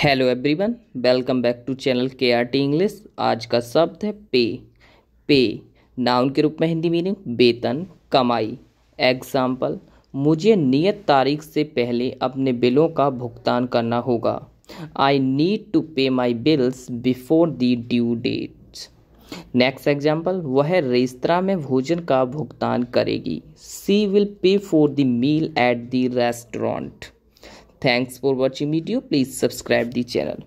Hello everyone welcome back to channel K R T English आज का शब्द है पे पे नाउन के रूप में हिंदी मीनिंग वेतन कमाई एग्जाम्पल मुझे नियत तारीख से पहले अपने बिलों का भुगतान करना होगा आई need to pay my bills before the due date next example वह रेस्तरा में भोजन का भुगतान करेगी she will pay for the meal at the restaurant Thanks for watching video. Please subscribe the channel.